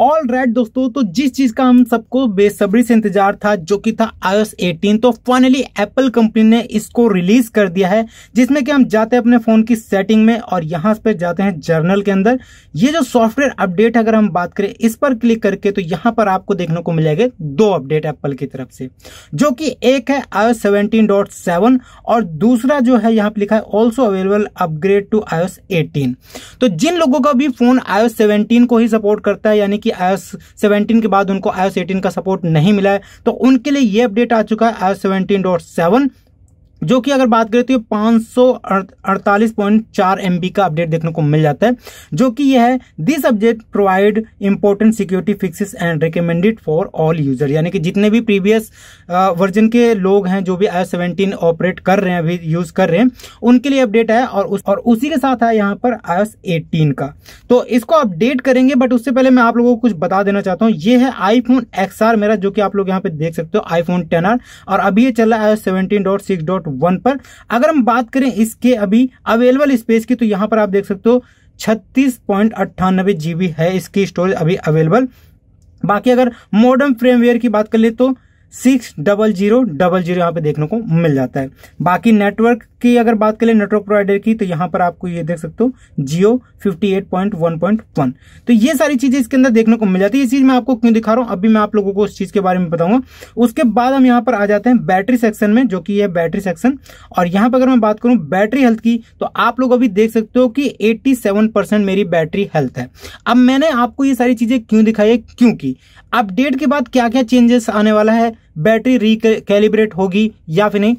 all right right, दोस्तों तो जिस चीज का हम सबको बेसब्री से इंतजार था जो कि था iOS 18 तो फाइनली एप्पल कंपनी ने इसको रिलीज कर दिया है जिसमें कि हम जाते हैं अपने फोन की सेटिंग में और यहां पर जाते हैं जर्नल के अंदर ये जो सॉफ्टवेयर अपडेट अगर हम बात करें इस पर क्लिक करके तो यहां पर आपको देखने को मिलेगा दो अपडेट एप्पल की तरफ से जो कि एक है iOS सेवनटीन और दूसरा जो है यहां पर लिखा है also available upgrade to iOS eighteen तो जिन लोगों का भी फोन आयोस सेवनटीन को ही सपोर्ट करता है यानी कि कि एस सेवनटीन के बाद उनको एस एटीन का सपोर्ट नहीं मिला है तो उनके लिए ये अपडेट आ चुका है एस सेवनटीन डॉट सेवन जो कि अगर बात करें तो ये पांच सौ अड़तालीस पॉइंट चार एम का अपडेट देखने को मिल जाता है जो कि यह है this update provide important security fixes and recommended for all user यानी कि जितने भी प्रीवियस वर्जन के लोग हैं जो भी आई सेवनटीन ऑपरेट कर रहे हैं अभी यूज कर रहे हैं उनके लिए अपडेट है और उस, और उसी के साथ है यहाँ पर आई एटीन का तो इसको अपडेट करेंगे बट उससे पहले मैं आप लोगों को कुछ बता देना चाहता हूँ ये है आई एक्स मेरा जो कि आप लोग यहाँ पे देख सकते हो आई टेन और अभी ये चल रहा है I seventeen dot six dot one पर अगर हम बात करें इसके अभी अवेलेबल स्पेस की तो यहां पर आप देख सकते हो छत्तीस पॉइंट अट्ठानबे जीबी है इसकी स्टोरेज अभी अवेलेबल बाकी अगर मॉडर्न फ्रेमवेयर की बात कर ले तो six double zero double zero यहाँ पे देखने को मिल जाता है बाकी नेटवर्क की अगर बात करें नेटवर्क प्रोवाइडर की तो यहाँ पर आपको ये देख सकते हो Jio fifty eight point one तो ये सारी चीजें इसके अंदर देखने को मिल जाती है ये चीज मैं आपको क्यों दिखा रहा हूँ अभी मैं आप लोगों को उस चीज के बारे में बताऊंगा उसके बाद हम यहाँ पर आ जाते हैं बैटरी सेक्शन में जो कि है बैटरी सेक्शन और यहाँ पर अगर मैं बात करूँ बैटरी हेल्थ की तो आप लोग अभी देख सकते हो कि एट्टी मेरी बैटरी हेल्थ है अब मैंने आपको ये सारी चीजें क्यों दिखाई है क्योंकि अपडेट के बाद क्या क्या चेंजेस आने वाला है बैटरी रिकेलिब्रेट होगी या फिर नहीं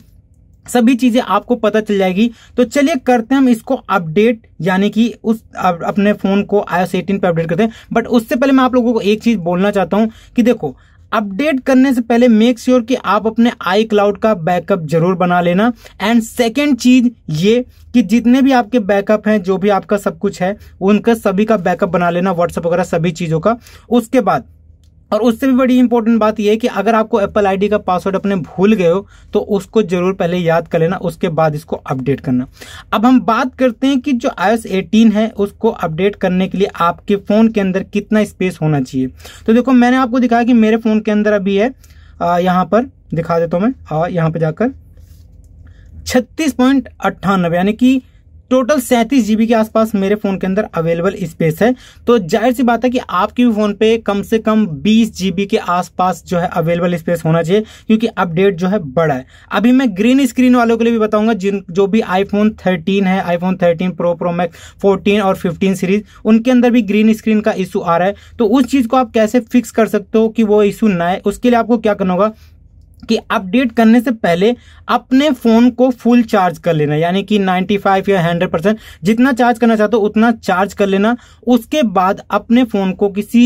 सभी चीजें आपको पता चल जाएगी तो चलिए करते हैं हम इसको अपडेट यानी कि उस अपने फोन को iOS एटीन पे अपडेट करते हैं बट उससे पहले मैं आप लोगों को एक चीज बोलना चाहता हूं कि देखो अपडेट करने से पहले मेक श्योर sure कि आप अपने आई क्लाउड का बैकअप जरूर बना लेना एंड सेकेंड चीज ये कि जितने भी आपके बैकअप हैं जो भी आपका सब कुछ है उनका सभी का बैकअप बना लेना व्हाट्सएप वगैरह सभी चीजों का उसके बाद और उससे भी बड़ी इंपॉर्टेंट बात यह है कि अगर आपको एप्पल आईडी का पासवर्ड अपने भूल गए हो तो उसको जरूर पहले याद कर लेना उसके बाद इसको अपडेट करना अब हम बात करते हैं कि जो एस 18 है उसको अपडेट करने के लिए आपके फ़ोन के अंदर कितना स्पेस होना चाहिए तो देखो मैंने आपको दिखाया कि मेरे फ़ोन के अंदर अभी है यहाँ पर दिखा देता हूँ मैं यहाँ पर जाकर छत्तीस यानी कि टोटल सैंतीस जीबी के आसपास मेरे फोन के अंदर अवेलेबल स्पेस है तो जाहिर सी बात है कि आपके भी फोन पे कम से कम बीस जीबी के आसपास जो है अवेलेबल स्पेस होना चाहिए क्योंकि अपडेट जो है बड़ा है अभी मैं ग्रीन स्क्रीन वालों के लिए भी बताऊंगा जिन जो भी आईफोन थर्टीन है iPhone thirteen pro pro max fourteen और फिफ्टीन सीरीज उनके अंदर भी ग्रीन स्क्रीन का इशू आ रहा है तो उस चीज को आप कैसे फिक्स कर सकते हो कि वो इशू ना आए उसके लिए आपको क्या करना होगा कि अपडेट करने से पहले अपने फोन को फुल चार्ज कर लेना यानी कि 95 या 100 परसेंट जितना चार्ज करना चाहते हो उतना चार्ज कर लेना उसके बाद अपने फोन को किसी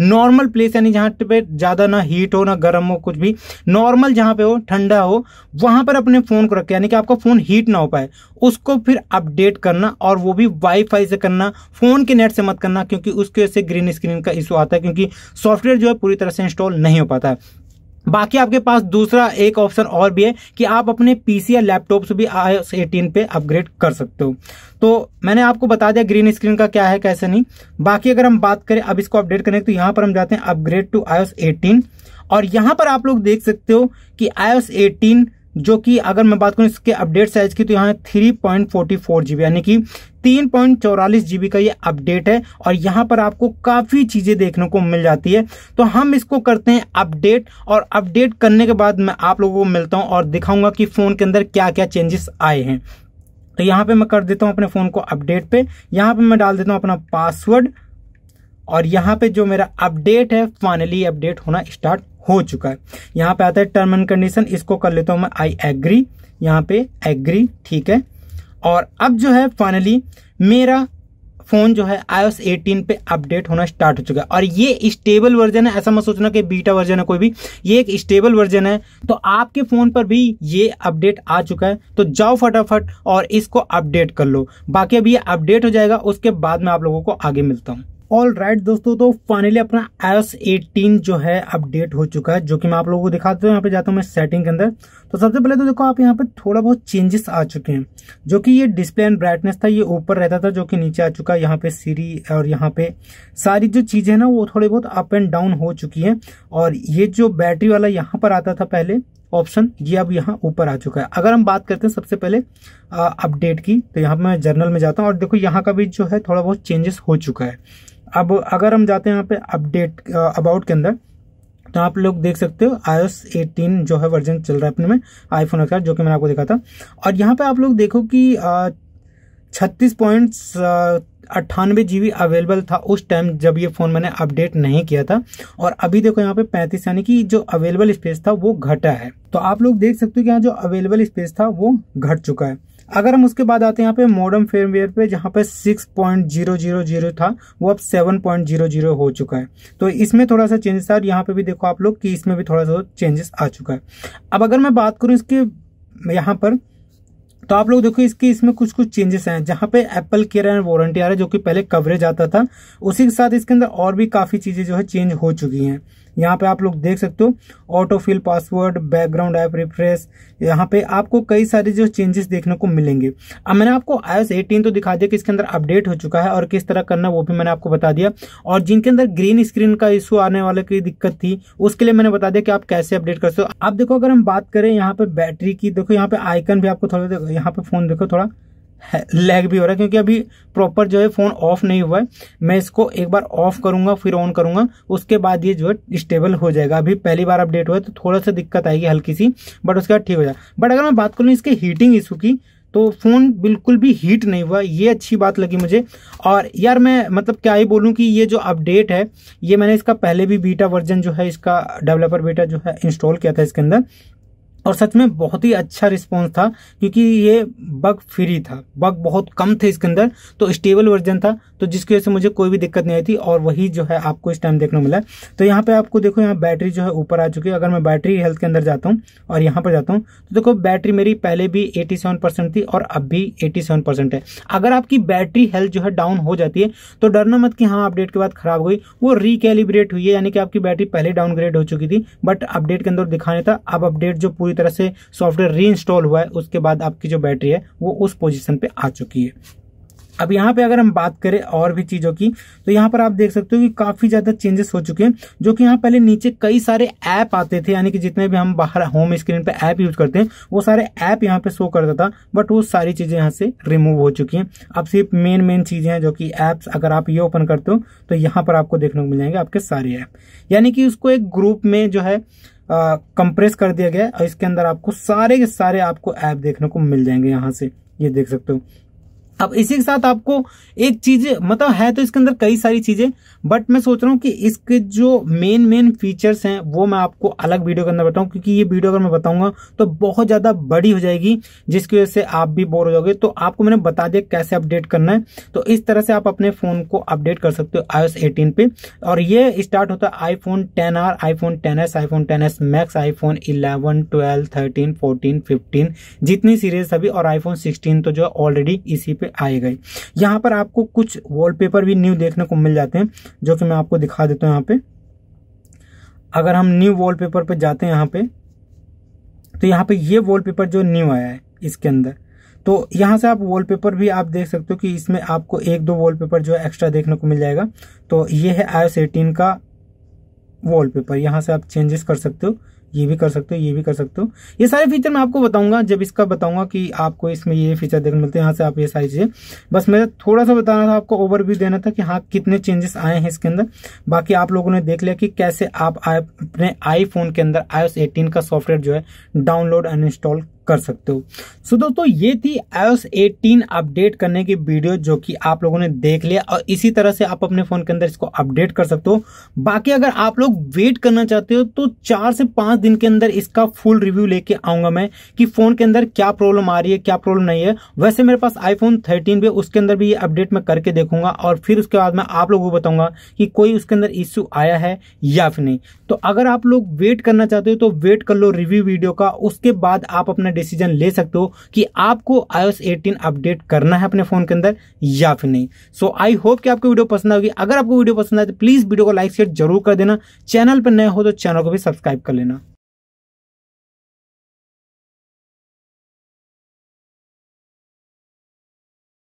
नॉर्मल प्लेस यानी जहाँ पे ज़्यादा ना हीट हो ना गर्म हो कुछ भी नॉर्मल जहां पे हो ठंडा हो वहां पर अपने फ़ोन को रखे यानी कि आपका फ़ोन हीट ना हो पाए उसको फिर अपडेट करना और वो भी वाईफाई से करना फ़ोन के नेट से मत करना क्योंकि उसकी वजह से ग्रीन स्क्रीन का इशू आता है क्योंकि सॉफ्टवेयर जो है पूरी तरह से इंस्टॉल नहीं हो पाता है बाकी आपके पास दूसरा एक ऑप्शन और भी है कि आप अपने पीसी या लैपटॉप से भी आई एटीन पे अपग्रेड कर सकते हो तो मैंने आपको बता दिया ग्रीन स्क्रीन का क्या है कैसे नहीं बाकी अगर हम बात करें अब इसको अपडेट करने तो यहाँ पर हम जाते हैं अपग्रेड टू आई एटीन और यहां पर आप लोग देख सकते हो कि आई एटीन जो कि अगर मैं बात करूँ इसके अपडेट साइज की तो यहाँ three point forty four GB यानी कि तीन पॉइंट चौरालीस जीबी का ये अपडेट है और यहाँ पर आपको काफ़ी चीज़ें देखने को मिल जाती है तो हम इसको करते हैं अपडेट और अपडेट करने के बाद मैं आप लोगों को मिलता हूँ और दिखाऊंगा कि फ़ोन के अंदर क्या क्या चेंजेस आए हैं तो यहाँ पे मैं कर देता हूँ अपने फ़ोन को अपडेट पे यहाँ पे मैं डाल देता हूँ अपना पासवर्ड और यहाँ पे जो मेरा अपडेट है फाइनली अपडेट होना स्टार्ट हो चुका है यहाँ पे आता है टर्म एंड कंडीशन इसको कर लेता हूँ मैं आई एग्री यहाँ पे एग्री ठीक है और अब जो है फाइनली मेरा फ़ोन जो है iOS 18 पे अपडेट होना स्टार्ट हो चुका है और ये स्टेबल वर्जन है ऐसा मत सोचना कि बीटा वर्जन है कोई भी ये एक स्टेबल वर्जन है तो आपके फ़ोन पर भी ये अपडेट आ चुका है तो जाओ फटाफट और इसको अपडेट कर लो बाकी अभी ये अपडेट हो जाएगा उसके बाद में आप लोगों को आगे मिलता हूँ ऑल राइट right, दोस्तों तो फाइनली अपना एस एटीन जो है अपडेट हो चुका है जो कि मैं आप लोगों को दिखाता हूँ यहाँ पे जाता हूँ मैं सेटिंग के अंदर तो सबसे पहले तो देखो आप यहाँ पे थोड़ा बहुत चेंजेस आ चुके हैं जो कि ये डिस्प्ले एंड ब्राइटनेस था ये ऊपर रहता था जो कि नीचे आ चुका है यहाँ पे सीरी और यहाँ पे सारी जो चीज़ें हैं ना वो थोड़ी बहुत अप एंड डाउन हो चुकी है और ये जो बैटरी वाला यहाँ पर आता था पहले ऑप्शन ये अब यहाँ ऊपर आ चुका है अगर हम बात करते हैं सबसे पहले अपडेट की तो यहाँ पे मैं जर्नल में जाता हूँ और देखो यहाँ का भी जो है थोड़ा बहुत चेंजेस हो चुका है अब अगर हम जाते हैं यहाँ पे अपडेट अबाउट uh, के अंदर तो आप लोग देख सकते हो आईओएस 18 जो है वर्जन चल रहा है अपने में आईफोन अक्सर जो कि मैंने आपको देखा था और यहाँ पे आप लोग देखो कि uh, छत्तीस पॉइंट uh, अट्ठानवे जी अवेलेबल था उस टाइम जब ये फ़ोन मैंने अपडेट नहीं किया था और अभी देखो यहाँ पे पैंतीस यानी कि जो अवेलेबल स्पेस था वो घटा है तो आप लोग देख सकते हो कि यहाँ जो अवेलेबल स्पेस था वो घट चुका है अगर हम उसके बाद आते हैं यहाँ पे मॉडर्न फेमवेयर पे जहाँ पे six point zero zero zero था वो अब सेवन पॉइंट जीरो जीरो हो चुका है तो इसमें थोड़ा सा चेंजेस आ यहाँ पे भी देखो आप लोग कि इसमें भी थोड़ा सा चेंजेस आ चुका है अब अगर मैं बात करूँ इसके यहाँ पर तो आप लोग देखो इसके इसमें कुछ कुछ चेंजेस हैं जहाँ पे एप्पल केयर एंड वारंटी आ रहा है जो कि पहले कवरेज आता था उसी के साथ इसके अंदर और भी काफ़ी चीज़ें जो है चेंज हो चुकी हैं यहाँ पे आप लोग देख सकते हो auto fill password background app refresh यहाँ पे आपको कई सारे जो चेंजेस देखने को मिलेंगे अब मैंने आपको आई एटीन तो दिखा दिया कि इसके अंदर अपडेट हो चुका है और किस तरह करना वो भी मैंने आपको बता दिया और जिनके अंदर ग्रीन स्क्रीन का इशू आने वाले की दिक्कत थी उसके लिए मैंने बता दिया कि आप कैसे अपडेट कर सकते हो आप देखो अगर हम बात करें यहाँ पे बैटरी की देखो यहाँ पे आइकन भी आपको थोड़ा यहाँ पे फोन देखो थोड़ा लैग भी हो रहा है क्योंकि अभी प्रॉपर जो है फ़ोन ऑफ नहीं हुआ है मैं इसको एक बार ऑफ करूंगा फिर ऑन करूंगा उसके बाद ये जो है स्टेबल हो जाएगा अभी पहली बार अपडेट हुआ है तो थोड़ा सा दिक्कत आएगी हल्की सी बट उसके बाद ठीक हो जाएगा बट अगर मैं बात करूँ इसके हीटिंग इशू की तो फ़ोन बिल्कुल भी हीट नहीं हुआ ये अच्छी बात लगी मुझे और यार मैं मतलब क्या ही बोलूं कि ये जो अपडेट है ये मैंने इसका पहले भी बीटा वर्जन जो है इसका डेवलपर बेटा जो है इंस्टॉल किया था इसके अंदर और सच में बहुत ही अच्छा रिस्पॉन्स था क्योंकि ये बग फ्री था बग बहुत कम थे इसके अंदर तो स्टेबल वर्जन था तो जिसकी वजह से मुझे कोई भी दिक्कत नहीं आई थी और वही जो है आपको इस टाइम देखने को मिला तो यहाँ पे आपको देखो यहाँ बैटरी जो है ऊपर आ चुकी है अगर मैं बैटरी हेल्थ के अंदर जाता हूँ और यहाँ पर जाता हूँ तो देखो बैटरी मेरी पहले भी एटी थी और अब भी एटी है अगर आपकी बैटरी हेल्थ जो है डाउन हो जाती है तो डरना मत कि हाँ अपडेट के बाद खराब हुई वो रिकेलिब्रेट हुई है यानी कि आपकी बैटरी पहले डाउनग्रेड हो चुकी थी बट अपडेट के अंदर दिखाने था अब अपडेट जो पूरी तरह से सॉफ्टवेयर री हुआ है उसके बाद आपकी जो बैटरी है वो उस पोजिशन पर आ चुकी है अब यहाँ पे अगर हम बात करें और भी चीज़ों की तो यहाँ पर आप देख सकते हो कि काफ़ी ज़्यादा चेंजेस हो चुके हैं जो कि यहाँ पहले नीचे कई सारे ऐप आते थे यानी कि जितने भी हम बाहर होम स्क्रीन पे ऐप यूज करते हैं वो सारे ऐप यहाँ पे शो करता था बट वो सारी चीज़ें यहाँ से रिमूव हो चुकी हैं अब सिर्फ मेन मेन चीज़ें हैं जो कि ऐप्स अगर आप ये ओपन करते हो तो यहाँ पर आपको देखने को मिल जाएंगे आपके सारे ऐप यानी कि उसको एक ग्रुप में जो है कंप्रेस कर दिया गया और इसके अंदर आपको सारे के सारे आपको ऐप देखने को मिल जाएंगे यहाँ से ये देख सकते हो अब इसी के साथ आपको एक चीज मतलब है तो इसके अंदर कई सारी चीजें बट मैं सोच रहा हूँ कि इसके जो मेन मेन फीचर्स हैं वो मैं आपको अलग वीडियो के अंदर बताऊँ क्योंकि ये वीडियो अगर मैं बताऊंगा तो बहुत ज्यादा बड़ी हो जाएगी जिसकी वजह से आप भी बोर हो जाओगे तो आपको मैंने बता दिया कैसे अपडेट करना है तो इस तरह से आप अपने फोन को अपडेट कर सकते हो आई एटीन पे और ये स्टार्ट होता है iPhone ten R phone ten S phone ten S max iPhone eleven twelve thirteen fourteen fifteen जितनी सीरीज सभी और आई सिक्सटीन तो जो ऑलरेडी इसी पे पे आए गए यहाँ पर आपको कुछ वॉलपेपर भी न्यू देखने को मिल जाते हैं जो कि मैं आपको दिखा देता हूँ यहाँ पे अगर हम न्यू वॉलपेपर पे जाते हैं यहाँ पे तो यहाँ पे ये वॉलपेपर जो न्यू आया है इसके अंदर तो यहाँ से आप वॉलपेपर भी आप देख सकते हो कि इसमें आपको एक दो वॉलपेपर जो है एक्स्ट्रा देखने को मिल जाएगा तो ये है आई एटीन का वॉलपेपर यहाँ से आप चेंजेस कर सकते हो ये भी कर सकते हो ये भी कर सकते हो ये सारे फीचर मैं आपको बताऊंगा जब इसका बताऊंगा कि आपको इसमें ये फीचर देखने मिलते हैं यहाँ से आप ये सारी चीज़ें बस मेरा थोड़ा सा बताना था आपको ओवरव्यू देना था कि हाँ कितने चेंजेस आए हैं इसके अंदर बाकी आप लोगों ने देख लिया कि कैसे आप अपने आईफोन के अंदर आई एटीन का सॉफ्टवेयर जो है डाउनलोड अनइंस्टॉल कर सकते हो सो दोस्तों ये थी iOS 18 अपडेट करने की वीडियो जो कि आप लोगों ने देख लिया और इसी तरह से आप अपने फ़ोन के अंदर इसको अपडेट कर सकते हो बाकी अगर आप लोग वेट करना चाहते हो तो चार से पांच दिन के अंदर इसका फुल रिव्यू लेके आऊंगा मैं कि फ़ोन के अंदर क्या प्रॉब्लम आ रही है क्या प्रॉब्लम नहीं है वैसे मेरे पास आईफोन थर्टीन भी उसके अंदर भी ये अपडेट मैं करके देखूंगा और फिर उसके बाद में आप लोगों को बताऊंगा कि कोई उसके अंदर इश्यू आया है या फिर नहीं तो अगर आप लोग वेट करना चाहते हो तो वेट कर लो रिव्यू वीडियो का उसके बाद आप अपना डिसीजन ले सकते हो कि आपको iOS 18 अपडेट करना है अपने फ़ोन के अंदर या फिर नहीं सो आई होप कि आपको वीडियो पसंद आएगी अगर आपको वीडियो पसंद आए तो प्लीज़ वीडियो को लाइक शेयर जरूर कर देना चैनल पर नए हो तो चैनल को भी सब्सक्राइब कर लेना